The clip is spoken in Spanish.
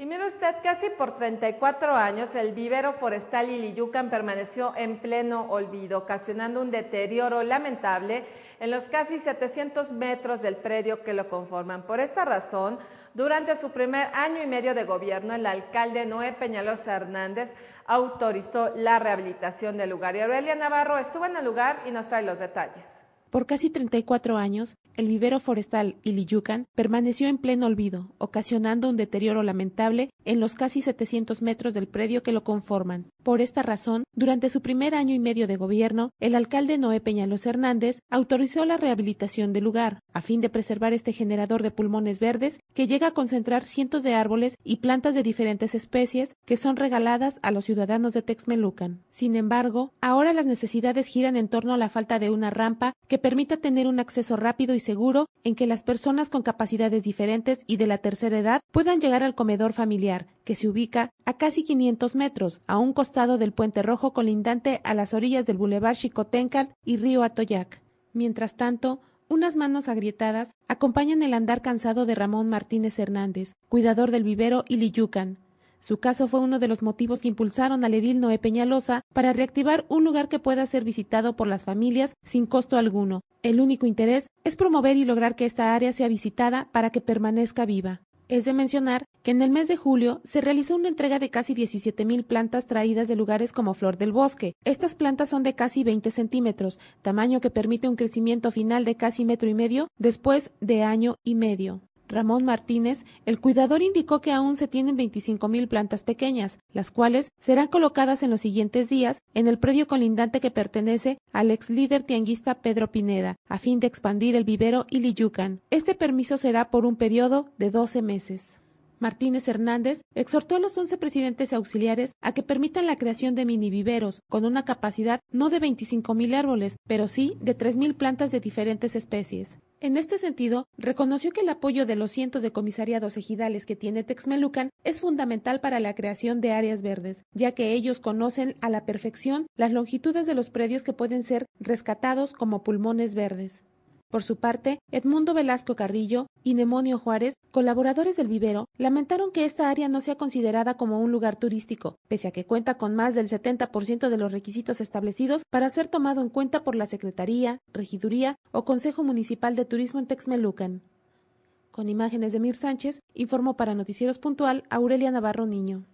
Y mire usted, casi por 34 años el vivero forestal Iliyucan permaneció en pleno olvido, ocasionando un deterioro lamentable en los casi 700 metros del predio que lo conforman. Por esta razón, durante su primer año y medio de gobierno, el alcalde Noé Peñalosa Hernández autorizó la rehabilitación del lugar. Y Aurelia Navarro estuvo en el lugar y nos trae los detalles. Por casi 34 años, el vivero forestal Iliyucan permaneció en pleno olvido, ocasionando un deterioro lamentable en los casi 700 metros del predio que lo conforman. Por esta razón, durante su primer año y medio de gobierno, el alcalde Noé Peñalos Hernández autorizó la rehabilitación del lugar, a fin de preservar este generador de pulmones verdes que llega a concentrar cientos de árboles y plantas de diferentes especies que son regaladas a los ciudadanos de Texmelucan. Sin embargo, ahora las necesidades giran en torno a la falta de una rampa que permita tener un acceso rápido y seguro en que las personas con capacidades diferentes y de la tercera edad puedan llegar al comedor familiar, que se ubica a casi 500 metros, a un estado del puente rojo colindante a las orillas del Boulevard Chicotencal y río Atoyac. Mientras tanto, unas manos agrietadas acompañan el andar cansado de Ramón Martínez Hernández, cuidador del vivero y Iliyucan. Su caso fue uno de los motivos que impulsaron al edil Noé Peñalosa para reactivar un lugar que pueda ser visitado por las familias sin costo alguno. El único interés es promover y lograr que esta área sea visitada para que permanezca viva. Es de mencionar que en el mes de julio se realizó una entrega de casi mil plantas traídas de lugares como Flor del Bosque. Estas plantas son de casi 20 centímetros, tamaño que permite un crecimiento final de casi metro y medio después de año y medio. Ramón Martínez, el cuidador indicó que aún se tienen mil plantas pequeñas, las cuales serán colocadas en los siguientes días en el predio colindante que pertenece al ex líder tianguista Pedro Pineda, a fin de expandir el vivero y Iliyucan. Este permiso será por un periodo de 12 meses. Martínez Hernández exhortó a los once presidentes auxiliares a que permitan la creación de mini con una capacidad no de 25.000 árboles, pero sí de 3.000 plantas de diferentes especies. En este sentido, reconoció que el apoyo de los cientos de comisariados ejidales que tiene Texmelucan es fundamental para la creación de áreas verdes, ya que ellos conocen a la perfección las longitudes de los predios que pueden ser rescatados como pulmones verdes. Por su parte, Edmundo Velasco Carrillo y Nemonio Juárez, colaboradores del vivero, lamentaron que esta área no sea considerada como un lugar turístico, pese a que cuenta con más del 70% de los requisitos establecidos para ser tomado en cuenta por la Secretaría, Regiduría o Consejo Municipal de Turismo en Texmelucan. Con imágenes de Mir Sánchez, informó para Noticieros Puntual Aurelia Navarro Niño.